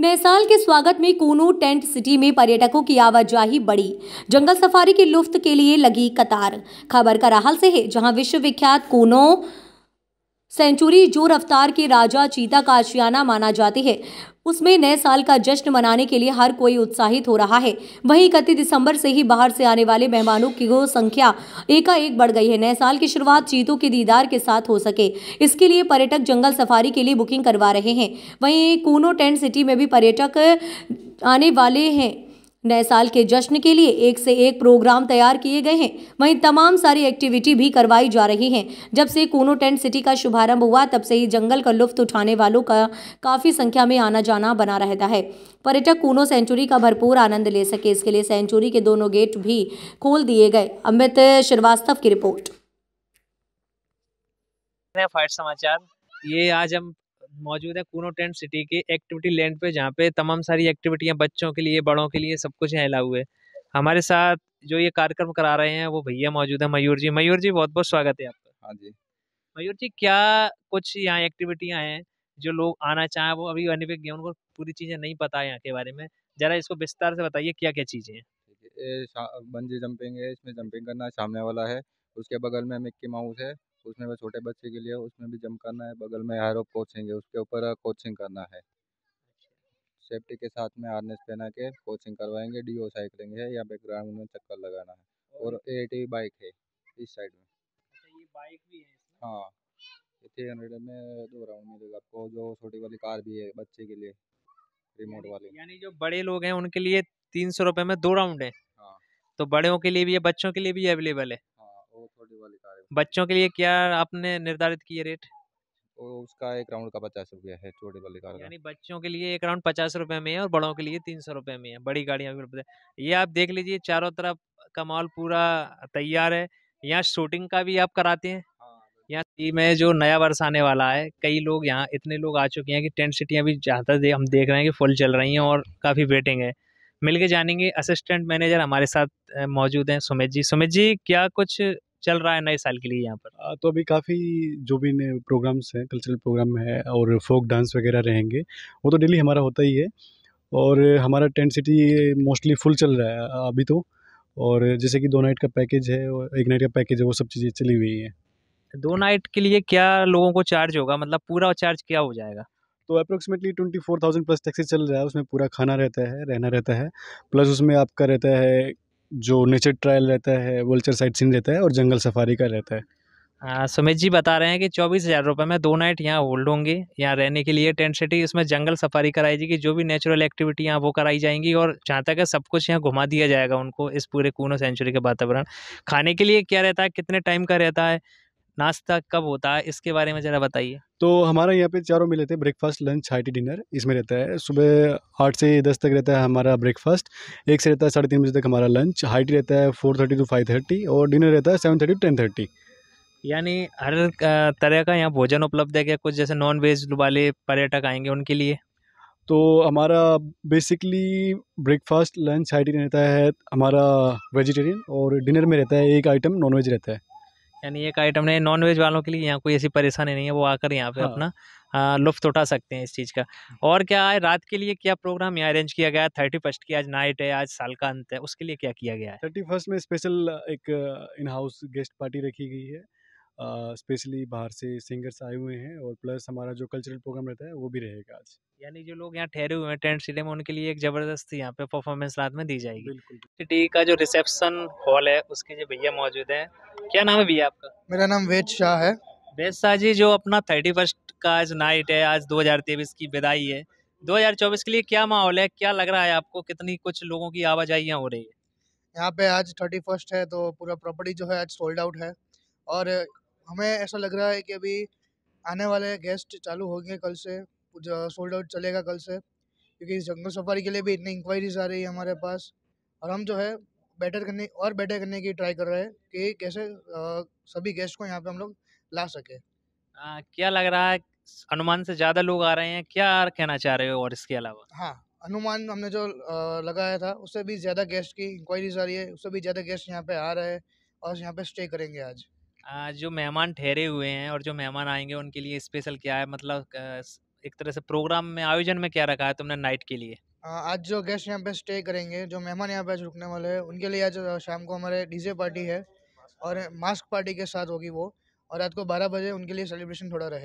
नए साल के स्वागत में कूनो टेंट सिटी में पर्यटकों की आवाजाही बढ़ी जंगल सफारी के लुफ्त के लिए लगी कतार खबर कराहल से है जहां विश्वविख्यात कूनो सेंचुरी जो रफ्तार के राजा चीता का आशियाना माना जाती है उसमें नए साल का जश्न मनाने के लिए हर कोई उत्साहित हो रहा है वहीं इकतीस दिसंबर से ही बाहर से आने वाले मेहमानों की संख्या एकाएक बढ़ गई है नए साल की शुरुआत चीतों के दीदार के साथ हो सके इसके लिए पर्यटक जंगल सफारी के लिए बुकिंग करवा रहे हैं वहीं कूनो टेंट सिटी में भी पर्यटक आने वाले हैं नए साल के जश्न के लिए एक से एक प्रोग्राम तैयार किए गए हैं वहीं तमाम सारी एक्टिविटी भी करवाई जा रही हैं जब से कोनो टेंट सिटी का शुभारंभ हुआ तब से ही जंगल का लुफ्त उठाने वालों का काफ़ी संख्या में आना जाना बना रहता है पर्यटक कूनो सेंचुरी का भरपूर आनंद ले सके इसके लिए सेंचुरी के दोनों गेट भी खोल दिए गए अमित श्रीवास्तव की रिपोर्ट फाइट समाचार ये आज हम मौजूद है कूनो टेंट सिटी के एक्टिविटी लैंड पे जहाँ पे तमाम सारी एक्टिविटियाँ बच्चों के लिए बड़ों के लिए सब कुछ है हुए हमारे साथ जो ये कार्यक्रम करा रहे हैं वो भैया मौजूद है मयूर जी मयूर जी बहुत बहुत स्वागत है आपका हाँ जी मयूर जी क्या कुछ यहाँ एक्टिविटियाँ हैं जो लोग आना चाहें वो अभी अनिपिक गए उनको पूरी चीज़ें नहीं पता है यहाँ के बारे में ज़रा इसको विस्तार से बताइए क्या क्या चीज़ें हैं बंजी जंपिंग है इसमें जंपिंग करना सामने वाला है उसके बगल में मिक्की माउस है उसमें भी छोटे बच्चे के लिए उसमें भी जंप करना है बगल में एरो कोचिंग है उसके ऊपर कोचिंग करना है सेफ्टी अच्छा। के साथ में हारनेस पहना के कोचिंग करवाएंगे डी साइकिलिंग है या बैकग्राउंड में चक्कर लगाना है और ए बाइक है इस साइड में अच्छा ये बाइक भी है हाँ थ्री में दो राउंड मिलेगा आपको जो छोटी वाली कार भी है बच्चे के लिए रिमोट वाली यानी जो बड़े लोग हैं उनके लिए तीन सौ रुपये में दो राउंड है हाँ। तो बड़ों के लिए भी है बच्चों के लिए भी अवेलेबल है बच्चों के लिए क्या आपने निर्धारित किए रेट उसका एक राउंड का पचास रुपया है छोटे वाली कार यानी बच्चों के लिए एक राउंड पचास रुपये में है और बड़ों के लिए तीन सौ रुपये में है बड़ी गाड़ियाँ भी ये आप देख लीजिए चारों तरफ का माल पूरा तैयार है यहाँ शूटिंग का भी आप कराते हैं हाँ, यहाँ में जो नया वर्ष आने वाला है कई लोग यहाँ इतने लोग आ चुके हैं कि टेंट सिटियाँ भी ज़्यादा दे, हम देख रहे हैं कि फुल चल रही हैं और काफ़ी वेटिंग है मिल के जानेंगे असिस्टेंट मैनेजर हमारे साथ मौजूद हैं सुमित जी सुमित जी क्या कुछ चल रहा है नए साल के लिए यहाँ पर हाँ, तो अभी काफ़ी जो भी नए प्रोग्राम्स हैं कल्चरल प्रोग्राम है और फोक डांस वगैरह रहेंगे वो तो डेली हमारा होता ही है और हमारा टेंट सिटी मोस्टली फुल चल रहा है अभी तो और जैसे कि दो नाइट का पैकेज है और एक नाइट का पैकेज है वो सब चीज़ें चली हुई हैं दो नाइट के लिए क्या लोगों को चार्ज होगा मतलब पूरा चार्ज क्या हो जाएगा तो approximately twenty four thousand plus taxi चल रहा है उसमें पूरा खाना रहता है रहना रहता है प्लस उसमें आपका रहता है जो नेचर ट्रायल रहता है वल्चर साइट सीन रहता है और जंगल सफारी का रहता है हाँ, सुमित जी बता रहे हैं कि चौबीस हज़ार रुपये में दो नाइट यहाँ होल्ड होंगे यहाँ रहने के लिए टेंट सिटी इसमें जंगल सफारी कराई जाएगी जो भी नेचुरल एक्टिविटी यहाँ वो कराई जाएंगी और जहाँ तक है सब कुछ यहाँ घुमा दिया जाएगा उनको इस पूरे कूनो सेंचुरी के वातावरण खाने के लिए क्या रहता है कितने टाइम का रहता है नाश्ता कब होता है इसके बारे में ज़रा बताइए तो हमारा यहाँ पे चारों मिले थे breakfast lunch high tea dinner इसमें रहता है सुबह आठ से दस तक रहता है हमारा ब्रेकफास्ट एक से रहता है साढ़े तीन बजे तक हमारा लंच हाई टी रहता है four thirty to five thirty और डिनर रहता है seven thirty to ten thirty यानी हर तरह का यहाँ भोजन उपलब्ध है क्या कुछ जैसे नॉन वेज वाले पर्यटक आएंगे उनके लिए तो हमारा basically breakfast lunch high tea रहता है हमारा वेजिटेरियन और डिनर में रहता है एक आइटम नॉन वेज रहता है यानी एक आइटम नहीं नॉन वेज वालों के लिए यहाँ कोई ऐसी परेशानी नहीं है वो आकर यहाँ पे हाँ। अपना लुफ्त उठा सकते हैं इस चीज़ का और क्या है रात के लिए क्या प्रोग्राम यहाँ अरेंज किया गया है थर्टी फर्स्ट की आज नाइट है आज साल का अंत है उसके लिए क्या किया गया है थर्टी फर्स्ट में स्पेशल एक इन हाउस गेस्ट पार्टी रखी गई है स्पेशली बाहर से सिंगर्स आए हुए हैं और प्लस हमारा जो कल्चरल प्रोग्राम रहता है वो भी रहेगा आज यानी जो लोग यहाँ ठहरे हुए हैं टेंट सिटी में उनके लिए एक जबरदस्त यहाँ पे परफॉर्मेंस रात में दी जाएगी बिल्कुल सिटी का जो रिसेप्शन हॉल है उसके जो भैया मौजूद हैं क्या नाम है भैया आपका मेरा नाम वेद शाह है वेद शाह जी जो अपना थर्टी फर्स्ट का आज नाइट है आज दो की विदाई है दो के लिए क्या माहौल है क्या लग रहा है आपको कितनी कुछ लोगों की आवाजाहियाँ हो रही है यहाँ पे आज थर्टी फर्स्ट है तो पूरा प्रॉपर्टी जो है आज सोल्ड आउट है और हमें ऐसा लग रहा है कि अभी आने वाले गेस्ट चालू होंगे कल से सोल्ड आउट चलेगा कल से क्योंकि जंगल सफारी के लिए भी इतनी इंक्वायरीज आ रही है हमारे पास और हम जो है बेटर करने और बेटर करने की ट्राई कर रहे हैं कि कैसे आ, सभी गेस्ट को यहाँ पे हम लोग ला सके आ, क्या लग रहा है अनुमान से ज़्यादा लोग आ रहे हैं क्या कहना चाह रहे हो और इसके अलावा हाँ अनुमान हमने जो आ, लगाया था उससे भी ज़्यादा गेस्ट की इंक्वायरीज आ रही है उससे भी ज़्यादा गेस्ट यहाँ पे आ रहे हैं और यहाँ पे स्टे करेंगे आज जो मेहमान ठहरे हुए हैं और जो मेहमान आएंगे उनके लिए स्पेशल क्या है मतलब एक तरह से प्रोग्राम में आयोजन में क्या रखा है तुमने नाइट के लिए आज जो गेस्ट यहाँ पे स्टे करेंगे जो मेहमान यहाँ पे आज रुकने वाले हैं उनके लिए आज शाम को हमारे डीजे पार्टी है और मास्क पार्टी के साथ होगी वो और रात को बारह बजे उनके लिए सेलिब्रेशन थोड़ा रहेगा